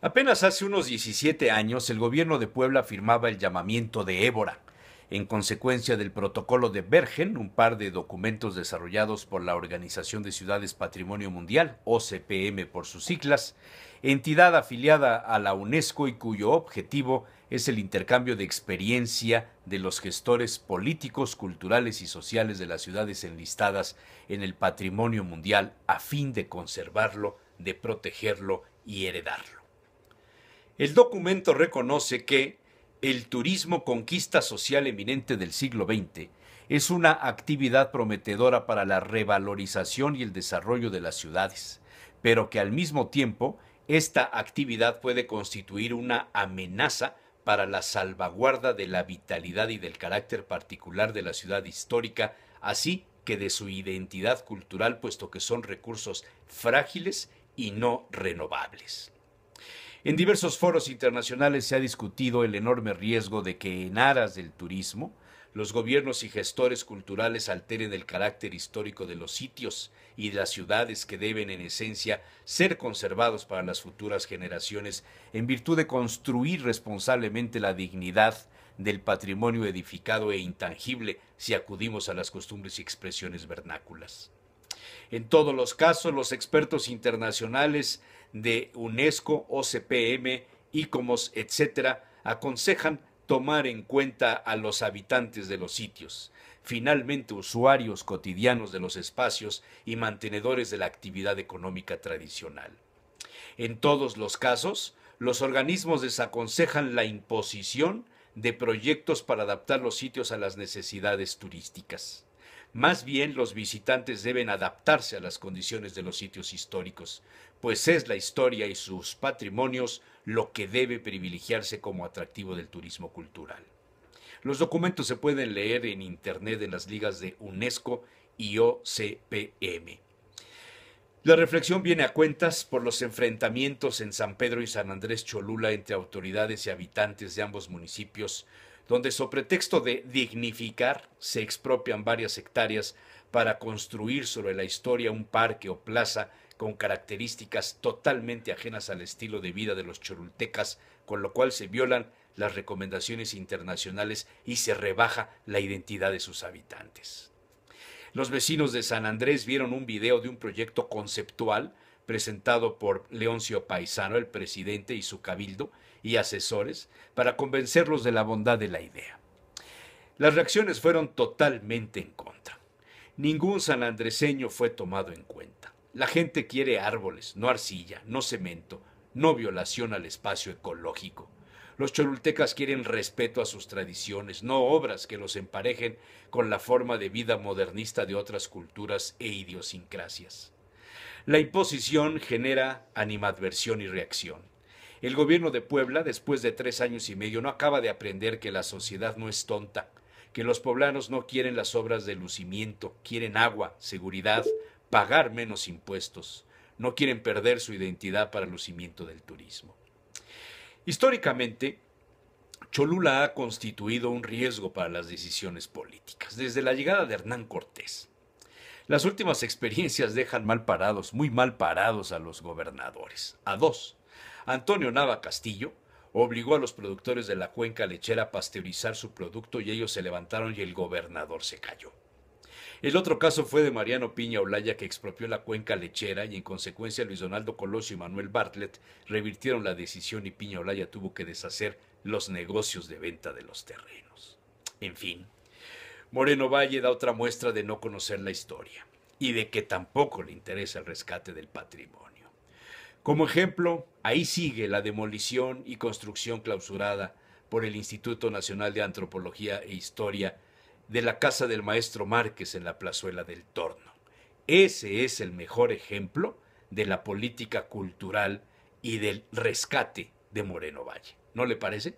Apenas hace unos 17 años, el gobierno de Puebla firmaba el llamamiento de Évora, en consecuencia del protocolo de Bergen, un par de documentos desarrollados por la Organización de Ciudades Patrimonio Mundial, OCPM por sus siglas, entidad afiliada a la UNESCO y cuyo objetivo es el intercambio de experiencia de los gestores políticos, culturales y sociales de las ciudades enlistadas en el patrimonio mundial a fin de conservarlo, de protegerlo y heredarlo. El documento reconoce que el turismo conquista social eminente del siglo XX es una actividad prometedora para la revalorización y el desarrollo de las ciudades, pero que al mismo tiempo esta actividad puede constituir una amenaza para la salvaguarda de la vitalidad y del carácter particular de la ciudad histórica, así que de su identidad cultural, puesto que son recursos frágiles y no renovables. En diversos foros internacionales se ha discutido el enorme riesgo de que en aras del turismo los gobiernos y gestores culturales alteren el carácter histórico de los sitios y de las ciudades que deben en esencia ser conservados para las futuras generaciones en virtud de construir responsablemente la dignidad del patrimonio edificado e intangible si acudimos a las costumbres y expresiones vernáculas. En todos los casos, los expertos internacionales de UNESCO, OCPM, ICOMOS, etcétera, aconsejan tomar en cuenta a los habitantes de los sitios, finalmente usuarios cotidianos de los espacios y mantenedores de la actividad económica tradicional. En todos los casos, los organismos desaconsejan la imposición de proyectos para adaptar los sitios a las necesidades turísticas. Más bien los visitantes deben adaptarse a las condiciones de los sitios históricos, pues es la historia y sus patrimonios lo que debe privilegiarse como atractivo del turismo cultural. Los documentos se pueden leer en Internet en las ligas de UNESCO y OCPM. La reflexión viene a cuentas por los enfrentamientos en San Pedro y San Andrés Cholula entre autoridades y habitantes de ambos municipios donde sobre pretexto de dignificar se expropian varias hectáreas para construir sobre la historia un parque o plaza con características totalmente ajenas al estilo de vida de los chorultecas, con lo cual se violan las recomendaciones internacionales y se rebaja la identidad de sus habitantes. Los vecinos de San Andrés vieron un video de un proyecto conceptual presentado por Leoncio Paisano, el presidente y su cabildo y asesores, para convencerlos de la bondad de la idea. Las reacciones fueron totalmente en contra. Ningún sanandreseño fue tomado en cuenta. La gente quiere árboles, no arcilla, no cemento, no violación al espacio ecológico. Los cholultecas quieren respeto a sus tradiciones, no obras que los emparejen con la forma de vida modernista de otras culturas e idiosincrasias. La imposición genera animadversión y reacción. El gobierno de Puebla, después de tres años y medio, no acaba de aprender que la sociedad no es tonta, que los poblanos no quieren las obras de lucimiento, quieren agua, seguridad, pagar menos impuestos, no quieren perder su identidad para el lucimiento del turismo. Históricamente, Cholula ha constituido un riesgo para las decisiones políticas. Desde la llegada de Hernán Cortés, las últimas experiencias dejan mal parados, muy mal parados a los gobernadores. A dos. Antonio Nava Castillo obligó a los productores de la cuenca lechera a pasteurizar su producto y ellos se levantaron y el gobernador se cayó. El otro caso fue de Mariano Piña Olaya que expropió la cuenca lechera y en consecuencia Luis Donaldo Colosio y Manuel Bartlett revirtieron la decisión y Piña Olaya tuvo que deshacer los negocios de venta de los terrenos. En fin, Moreno Valle da otra muestra de no conocer la historia y de que tampoco le interesa el rescate del patrimonio. Como ejemplo, ahí sigue la demolición y construcción clausurada por el Instituto Nacional de Antropología e Historia de la casa del maestro Márquez en la plazuela del Torno. Ese es el mejor ejemplo de la política cultural y del rescate de Moreno Valle. ¿No le parece?